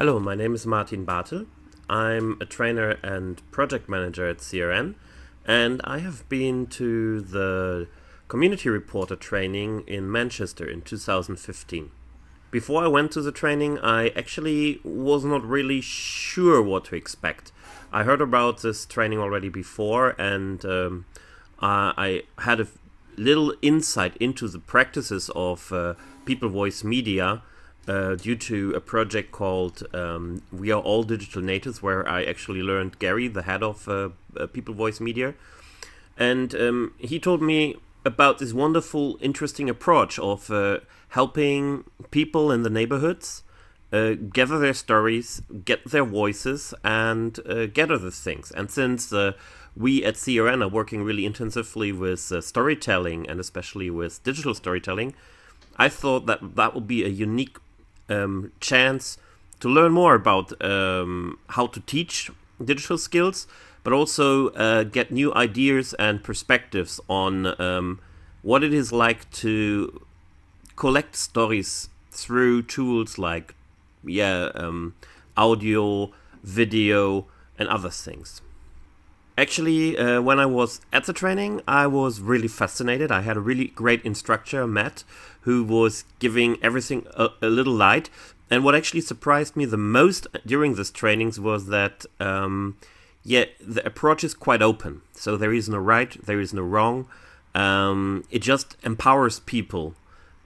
Hello, my name is Martin Bartel. I'm a trainer and project manager at CRN, and I have been to the community reporter training in Manchester in 2015. Before I went to the training, I actually was not really sure what to expect. I heard about this training already before, and um, I had a little insight into the practices of uh, People Voice Media uh, due to a project called um, We Are All Digital Natives, where I actually learned Gary, the head of uh, uh, People Voice Media. And um, he told me about this wonderful, interesting approach of uh, helping people in the neighborhoods uh, gather their stories, get their voices, and gather these things. And since we at CRN are working really intensively with storytelling and especially with digital storytelling, I thought that that would be a unique um, chance to learn more about um, how to teach digital skills, but also uh, get new ideas and perspectives on um, what it is like to collect stories through tools like yeah um, audio, video, and other things. Actually, uh, when I was at the training, I was really fascinated. I had a really great instructor, Matt, who was giving everything a, a little light. And what actually surprised me the most during these trainings was that, um, yeah, the approach is quite open. So there is no right, there is no wrong. Um, it just empowers people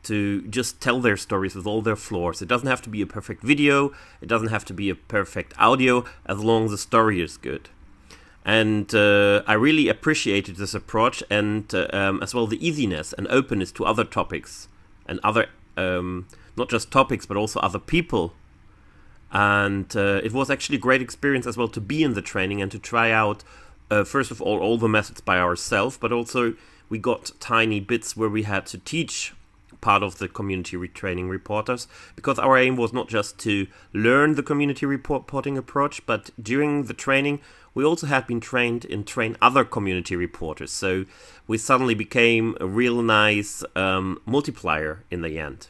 to just tell their stories with all their flaws. It doesn't have to be a perfect video, it doesn't have to be a perfect audio, as long as the story is good and uh, I really appreciated this approach and uh, um, as well the easiness and openness to other topics and other um, not just topics but also other people. And uh, it was actually a great experience as well to be in the training and to try out uh, first of all all the methods by ourselves, but also we got tiny bits where we had to teach part of the community retraining reporters because our aim was not just to learn the community reporting approach, but during the training, we also had been trained and train other community reporters. So we suddenly became a real nice um, multiplier in the end.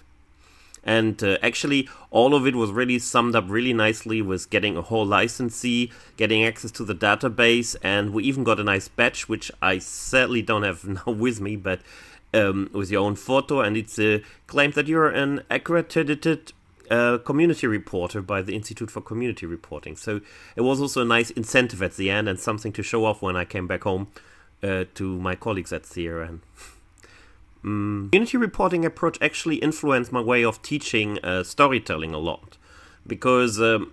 And uh, actually, all of it was really summed up really nicely with getting a whole licensee, getting access to the database, and we even got a nice badge, which I sadly don't have now with me, but um, with your own photo, and it's a uh, claim that you're an accredited uh, community reporter by the Institute for Community Reporting. So it was also a nice incentive at the end and something to show off when I came back home uh, to my colleagues at CRN. mm. Community reporting approach actually influenced my way of teaching uh, storytelling a lot because um,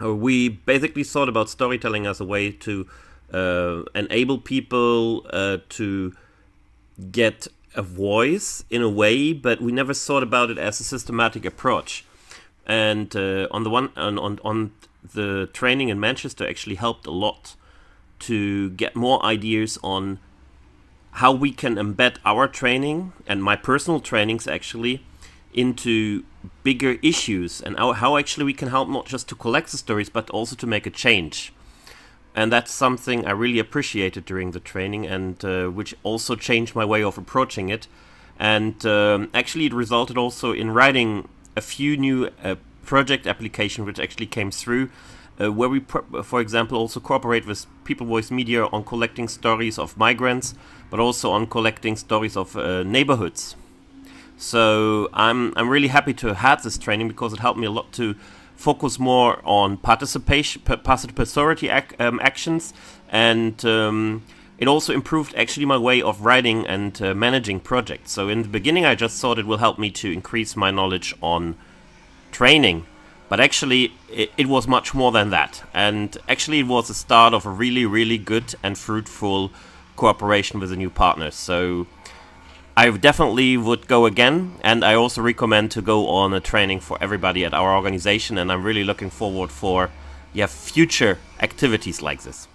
we basically thought about storytelling as a way to uh, enable people uh, to get a voice in a way, but we never thought about it as a systematic approach. And uh, on the one on, on, on the training in Manchester actually helped a lot to get more ideas on how we can embed our training and my personal trainings actually into bigger issues and how, how actually we can help not just to collect the stories but also to make a change and that's something I really appreciated during the training and uh, which also changed my way of approaching it. And um, actually, it resulted also in writing a few new uh, project applications which actually came through. Uh, where we, for example, also cooperate with People Voice Media on collecting stories of migrants, but also on collecting stories of uh, neighborhoods. So I'm I'm really happy to have had this training because it helped me a lot to focus more on participation, participatory ac um, actions, and um, it also improved actually my way of writing and uh, managing projects. So in the beginning, I just thought it will help me to increase my knowledge on training, but actually it, it was much more than that. And actually, it was the start of a really, really good and fruitful cooperation with a new partner. So I definitely would go again, and I also recommend to go on a training for everybody at our organization, and I'm really looking forward for yeah, future activities like this.